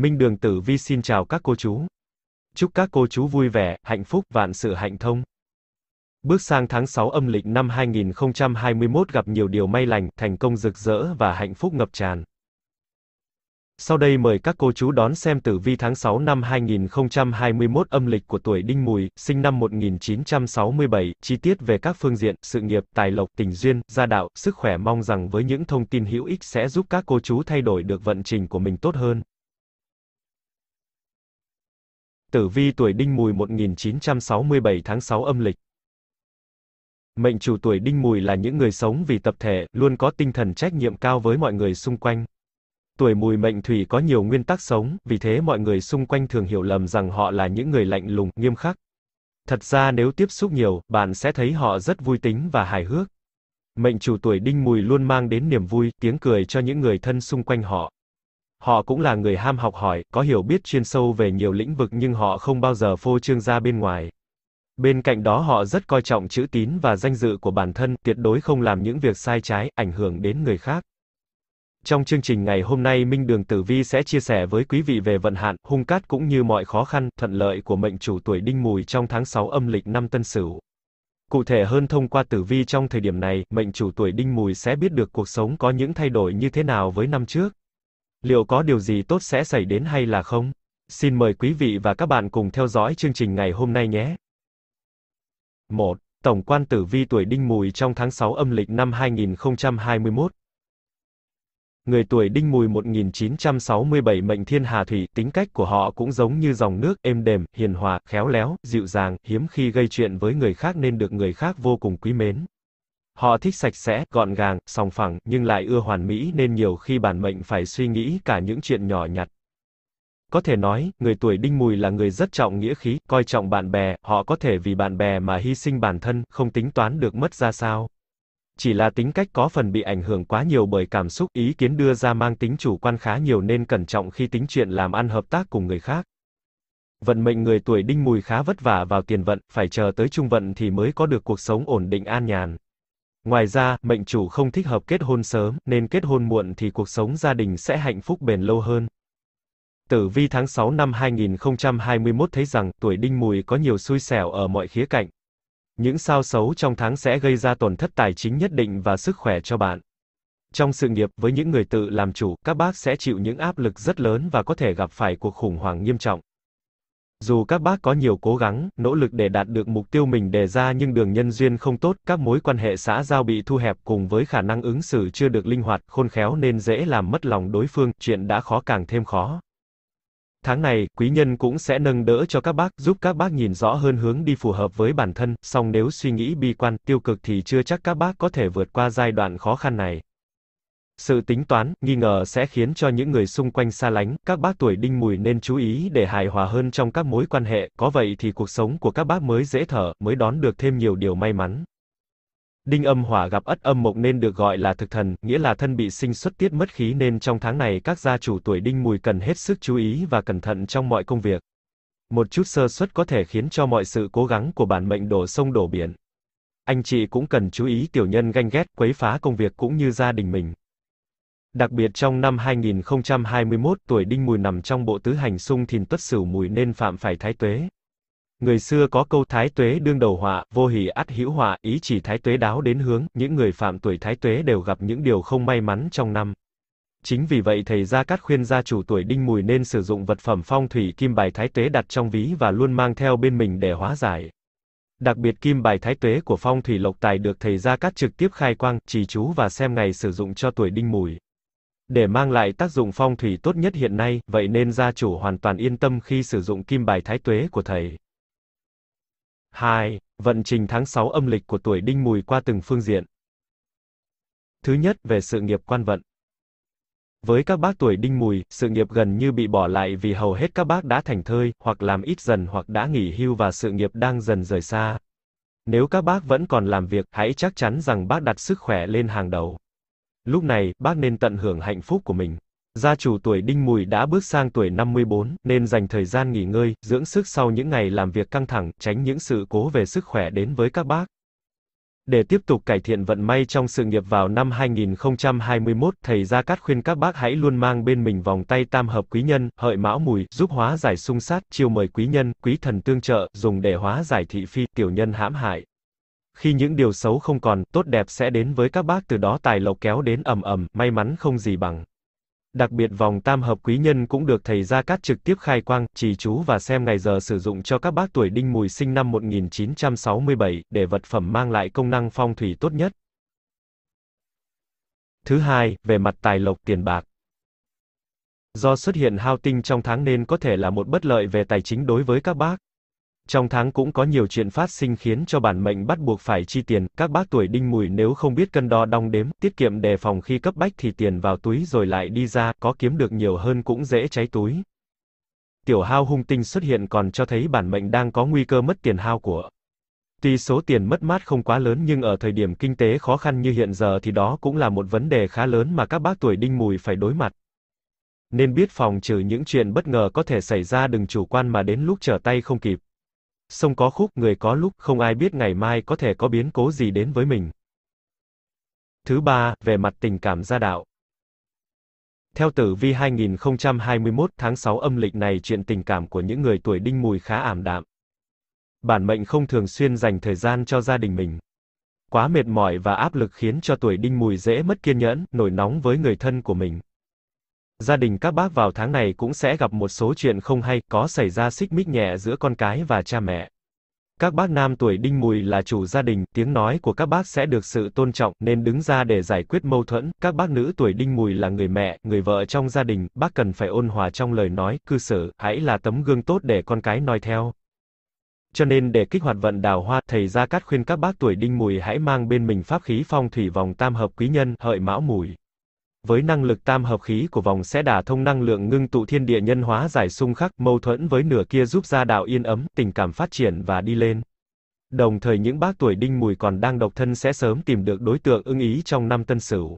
Minh Đường Tử Vi xin chào các cô chú. Chúc các cô chú vui vẻ, hạnh phúc, vạn sự hạnh thông. Bước sang tháng 6 âm lịch năm 2021 gặp nhiều điều may lành, thành công rực rỡ và hạnh phúc ngập tràn. Sau đây mời các cô chú đón xem tử vi tháng 6 năm 2021 âm lịch của tuổi Đinh Mùi, sinh năm 1967, chi tiết về các phương diện, sự nghiệp, tài lộc, tình duyên, gia đạo, sức khỏe mong rằng với những thông tin hữu ích sẽ giúp các cô chú thay đổi được vận trình của mình tốt hơn. Tử vi tuổi Đinh Mùi 1967 tháng 6 âm lịch. Mệnh chủ tuổi Đinh Mùi là những người sống vì tập thể, luôn có tinh thần trách nhiệm cao với mọi người xung quanh. Tuổi Mùi mệnh thủy có nhiều nguyên tắc sống, vì thế mọi người xung quanh thường hiểu lầm rằng họ là những người lạnh lùng, nghiêm khắc. Thật ra nếu tiếp xúc nhiều, bạn sẽ thấy họ rất vui tính và hài hước. Mệnh chủ tuổi Đinh Mùi luôn mang đến niềm vui, tiếng cười cho những người thân xung quanh họ. Họ cũng là người ham học hỏi, có hiểu biết chuyên sâu về nhiều lĩnh vực nhưng họ không bao giờ phô trương ra bên ngoài. Bên cạnh đó họ rất coi trọng chữ tín và danh dự của bản thân, tuyệt đối không làm những việc sai trái, ảnh hưởng đến người khác. Trong chương trình ngày hôm nay Minh Đường Tử Vi sẽ chia sẻ với quý vị về vận hạn, hung cát cũng như mọi khó khăn, thuận lợi của mệnh chủ tuổi đinh mùi trong tháng 6 âm lịch năm tân sửu. Cụ thể hơn thông qua tử vi trong thời điểm này, mệnh chủ tuổi đinh mùi sẽ biết được cuộc sống có những thay đổi như thế nào với năm trước. Liệu có điều gì tốt sẽ xảy đến hay là không? Xin mời quý vị và các bạn cùng theo dõi chương trình ngày hôm nay nhé. 1. Tổng quan tử vi tuổi Đinh Mùi trong tháng 6 âm lịch năm 2021. Người tuổi Đinh Mùi 1967 mệnh thiên hà thủy, tính cách của họ cũng giống như dòng nước, êm đềm, hiền hòa, khéo léo, dịu dàng, hiếm khi gây chuyện với người khác nên được người khác vô cùng quý mến. Họ thích sạch sẽ, gọn gàng, sòng phẳng, nhưng lại ưa hoàn mỹ nên nhiều khi bản mệnh phải suy nghĩ cả những chuyện nhỏ nhặt. Có thể nói, người tuổi đinh mùi là người rất trọng nghĩa khí, coi trọng bạn bè, họ có thể vì bạn bè mà hy sinh bản thân, không tính toán được mất ra sao. Chỉ là tính cách có phần bị ảnh hưởng quá nhiều bởi cảm xúc, ý kiến đưa ra mang tính chủ quan khá nhiều nên cẩn trọng khi tính chuyện làm ăn hợp tác cùng người khác. Vận mệnh người tuổi đinh mùi khá vất vả vào tiền vận, phải chờ tới trung vận thì mới có được cuộc sống ổn định an nhàn. Ngoài ra, mệnh chủ không thích hợp kết hôn sớm, nên kết hôn muộn thì cuộc sống gia đình sẽ hạnh phúc bền lâu hơn. Tử vi tháng 6 năm 2021 thấy rằng tuổi đinh mùi có nhiều xui xẻo ở mọi khía cạnh. Những sao xấu trong tháng sẽ gây ra tổn thất tài chính nhất định và sức khỏe cho bạn. Trong sự nghiệp, với những người tự làm chủ, các bác sẽ chịu những áp lực rất lớn và có thể gặp phải cuộc khủng hoảng nghiêm trọng. Dù các bác có nhiều cố gắng, nỗ lực để đạt được mục tiêu mình đề ra nhưng đường nhân duyên không tốt, các mối quan hệ xã giao bị thu hẹp cùng với khả năng ứng xử chưa được linh hoạt, khôn khéo nên dễ làm mất lòng đối phương, chuyện đã khó càng thêm khó. Tháng này, quý nhân cũng sẽ nâng đỡ cho các bác, giúp các bác nhìn rõ hơn hướng đi phù hợp với bản thân, song nếu suy nghĩ bi quan, tiêu cực thì chưa chắc các bác có thể vượt qua giai đoạn khó khăn này sự tính toán, nghi ngờ sẽ khiến cho những người xung quanh xa lánh, các bác tuổi đinh mùi nên chú ý để hài hòa hơn trong các mối quan hệ, có vậy thì cuộc sống của các bác mới dễ thở, mới đón được thêm nhiều điều may mắn. Đinh âm hỏa gặp ất âm mộc nên được gọi là thực thần, nghĩa là thân bị sinh xuất tiết mất khí nên trong tháng này các gia chủ tuổi đinh mùi cần hết sức chú ý và cẩn thận trong mọi công việc. Một chút sơ suất có thể khiến cho mọi sự cố gắng của bản mệnh đổ sông đổ biển. Anh chị cũng cần chú ý tiểu nhân ganh ghét, quấy phá công việc cũng như gia đình mình. Đặc biệt trong năm 2021, tuổi đinh mùi nằm trong bộ tứ hành xung thìn tuất sửu mùi nên phạm phải thái tuế. Người xưa có câu thái tuế đương đầu họa, vô hỷ ắt hữu họa, ý chỉ thái tuế đáo đến hướng, những người phạm tuổi thái tuế đều gặp những điều không may mắn trong năm. Chính vì vậy thầy Gia Cát khuyên gia chủ tuổi đinh mùi nên sử dụng vật phẩm phong thủy kim bài thái tuế đặt trong ví và luôn mang theo bên mình để hóa giải. Đặc biệt kim bài thái tuế của phong thủy lộc tài được thầy Gia Cát trực tiếp khai quang, trì chú và xem ngày sử dụng cho tuổi đinh mùi. Để mang lại tác dụng phong thủy tốt nhất hiện nay, vậy nên gia chủ hoàn toàn yên tâm khi sử dụng kim bài thái tuế của thầy. 2. Vận trình tháng 6 âm lịch của tuổi đinh mùi qua từng phương diện. Thứ nhất, về sự nghiệp quan vận. Với các bác tuổi đinh mùi, sự nghiệp gần như bị bỏ lại vì hầu hết các bác đã thành thơi, hoặc làm ít dần hoặc đã nghỉ hưu và sự nghiệp đang dần rời xa. Nếu các bác vẫn còn làm việc, hãy chắc chắn rằng bác đặt sức khỏe lên hàng đầu. Lúc này, bác nên tận hưởng hạnh phúc của mình. Gia chủ tuổi Đinh Mùi đã bước sang tuổi 54, nên dành thời gian nghỉ ngơi, dưỡng sức sau những ngày làm việc căng thẳng, tránh những sự cố về sức khỏe đến với các bác. Để tiếp tục cải thiện vận may trong sự nghiệp vào năm 2021, thầy Gia Cát khuyên các bác hãy luôn mang bên mình vòng tay tam hợp quý nhân, hợi mão mùi, giúp hóa giải xung sát, chiêu mời quý nhân, quý thần tương trợ, dùng để hóa giải thị phi, tiểu nhân hãm hại khi những điều xấu không còn, tốt đẹp sẽ đến với các bác từ đó tài lộc kéo đến ầm ầm, may mắn không gì bằng. Đặc biệt vòng tam hợp quý nhân cũng được thầy Gia Cát trực tiếp khai quang, trì chú và xem ngày giờ sử dụng cho các bác tuổi đinh mùi sinh năm 1967, để vật phẩm mang lại công năng phong thủy tốt nhất. Thứ hai, về mặt tài lộc tiền bạc. Do xuất hiện hao tinh trong tháng nên có thể là một bất lợi về tài chính đối với các bác trong tháng cũng có nhiều chuyện phát sinh khiến cho bản mệnh bắt buộc phải chi tiền, các bác tuổi đinh mùi nếu không biết cân đo đong đếm, tiết kiệm đề phòng khi cấp bách thì tiền vào túi rồi lại đi ra, có kiếm được nhiều hơn cũng dễ cháy túi. Tiểu hao hung tinh xuất hiện còn cho thấy bản mệnh đang có nguy cơ mất tiền hao của. Tuy số tiền mất mát không quá lớn nhưng ở thời điểm kinh tế khó khăn như hiện giờ thì đó cũng là một vấn đề khá lớn mà các bác tuổi đinh mùi phải đối mặt nên biết phòng trừ những chuyện bất ngờ có thể xảy ra đừng chủ quan mà đến lúc trở tay không kịp sông có khúc người có lúc không ai biết ngày mai có thể có biến cố gì đến với mình. Thứ ba, về mặt tình cảm gia đạo. Theo tử vi 2021 tháng 6 âm lịch này chuyện tình cảm của những người tuổi đinh mùi khá ảm đạm. Bản mệnh không thường xuyên dành thời gian cho gia đình mình. Quá mệt mỏi và áp lực khiến cho tuổi đinh mùi dễ mất kiên nhẫn, nổi nóng với người thân của mình. Gia đình các bác vào tháng này cũng sẽ gặp một số chuyện không hay, có xảy ra xích mích nhẹ giữa con cái và cha mẹ. Các bác nam tuổi đinh mùi là chủ gia đình, tiếng nói của các bác sẽ được sự tôn trọng, nên đứng ra để giải quyết mâu thuẫn. Các bác nữ tuổi đinh mùi là người mẹ, người vợ trong gia đình, bác cần phải ôn hòa trong lời nói, cư xử, hãy là tấm gương tốt để con cái noi theo. Cho nên để kích hoạt vận đào hoa, thầy Gia Cát khuyên các bác tuổi đinh mùi hãy mang bên mình pháp khí phong thủy vòng tam hợp quý nhân, hợi mão mùi. Với năng lực tam hợp khí của vòng sẽ đả thông năng lượng ngưng tụ thiên địa nhân hóa giải xung khắc, mâu thuẫn với nửa kia giúp gia đạo yên ấm, tình cảm phát triển và đi lên. Đồng thời những bác tuổi đinh mùi còn đang độc thân sẽ sớm tìm được đối tượng ưng ý trong năm tân sửu.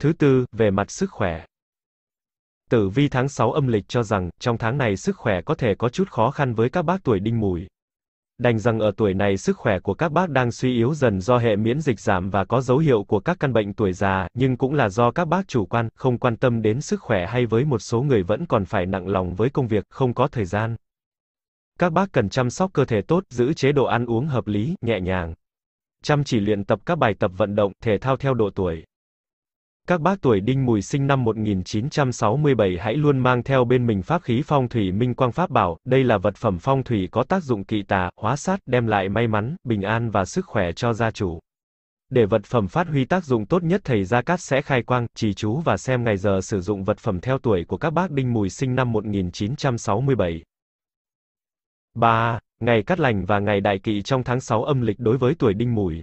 Thứ tư, về mặt sức khỏe. Tử vi tháng 6 âm lịch cho rằng, trong tháng này sức khỏe có thể có chút khó khăn với các bác tuổi đinh mùi đành rằng ở tuổi này sức khỏe của các bác đang suy yếu dần do hệ miễn dịch giảm và có dấu hiệu của các căn bệnh tuổi già, nhưng cũng là do các bác chủ quan, không quan tâm đến sức khỏe hay với một số người vẫn còn phải nặng lòng với công việc, không có thời gian. Các bác cần chăm sóc cơ thể tốt, giữ chế độ ăn uống hợp lý, nhẹ nhàng. Chăm chỉ luyện tập các bài tập vận động, thể thao theo độ tuổi. Các bác tuổi đinh mùi sinh năm 1967 hãy luôn mang theo bên mình pháp khí phong thủy minh quang pháp bảo, đây là vật phẩm phong thủy có tác dụng kỵ tà, hóa sát, đem lại may mắn, bình an và sức khỏe cho gia chủ. Để vật phẩm phát huy tác dụng tốt nhất thầy Gia Cát sẽ khai quang, trì chú và xem ngày giờ sử dụng vật phẩm theo tuổi của các bác đinh mùi sinh năm 1967. 3. Ngày cắt lành và ngày đại kỵ trong tháng 6 âm lịch đối với tuổi đinh mùi.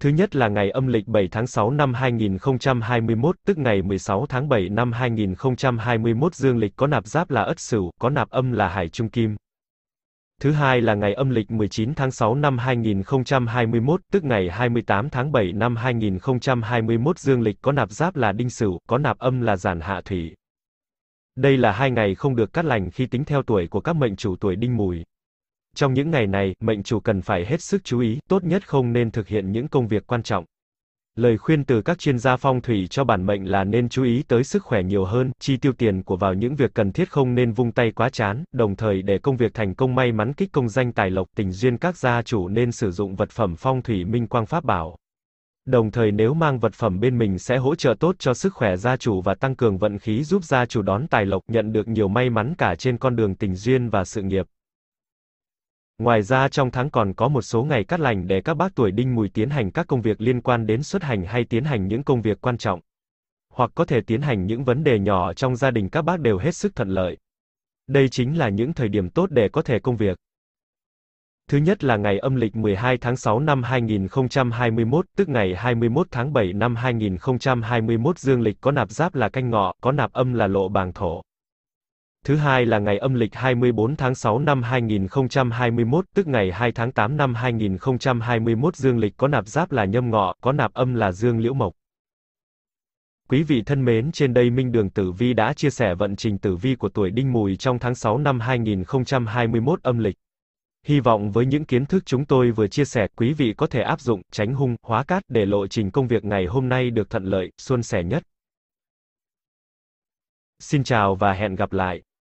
Thứ nhất là ngày âm lịch 7 tháng 6 năm 2021, tức ngày 16 tháng 7 năm 2021 dương lịch có nạp giáp là Ất Sửu, có nạp âm là Hải Trung Kim. Thứ hai là ngày âm lịch 19 tháng 6 năm 2021, tức ngày 28 tháng 7 năm 2021 dương lịch có nạp giáp là Đinh Sửu, có nạp âm là Giản Hạ Thủy. Đây là hai ngày không được cắt lành khi tính theo tuổi của các mệnh chủ tuổi Đinh Mùi. Trong những ngày này, mệnh chủ cần phải hết sức chú ý, tốt nhất không nên thực hiện những công việc quan trọng. Lời khuyên từ các chuyên gia phong thủy cho bản mệnh là nên chú ý tới sức khỏe nhiều hơn, chi tiêu tiền của vào những việc cần thiết không nên vung tay quá chán, đồng thời để công việc thành công may mắn kích công danh tài lộc tình duyên các gia chủ nên sử dụng vật phẩm phong thủy minh quang pháp bảo. Đồng thời nếu mang vật phẩm bên mình sẽ hỗ trợ tốt cho sức khỏe gia chủ và tăng cường vận khí giúp gia chủ đón tài lộc nhận được nhiều may mắn cả trên con đường tình duyên và sự nghiệp. Ngoài ra trong tháng còn có một số ngày cắt lành để các bác tuổi đinh mùi tiến hành các công việc liên quan đến xuất hành hay tiến hành những công việc quan trọng. Hoặc có thể tiến hành những vấn đề nhỏ trong gia đình các bác đều hết sức thuận lợi. Đây chính là những thời điểm tốt để có thể công việc. Thứ nhất là ngày âm lịch 12 tháng 6 năm 2021, tức ngày 21 tháng 7 năm 2021 dương lịch có nạp giáp là canh ngọ, có nạp âm là lộ bàng thổ. Thứ hai là ngày âm lịch 24 tháng 6 năm 2021, tức ngày 2 tháng 8 năm 2021 dương lịch có nạp giáp là nhâm ngọ, có nạp âm là dương liễu mộc. Quý vị thân mến, trên đây Minh Đường Tử Vi đã chia sẻ vận trình tử vi của tuổi Đinh Mùi trong tháng 6 năm 2021 âm lịch. Hy vọng với những kiến thức chúng tôi vừa chia sẻ, quý vị có thể áp dụng, tránh hung, hóa cát để lộ trình công việc ngày hôm nay được thuận lợi, suôn sẻ nhất. Xin chào và hẹn gặp lại.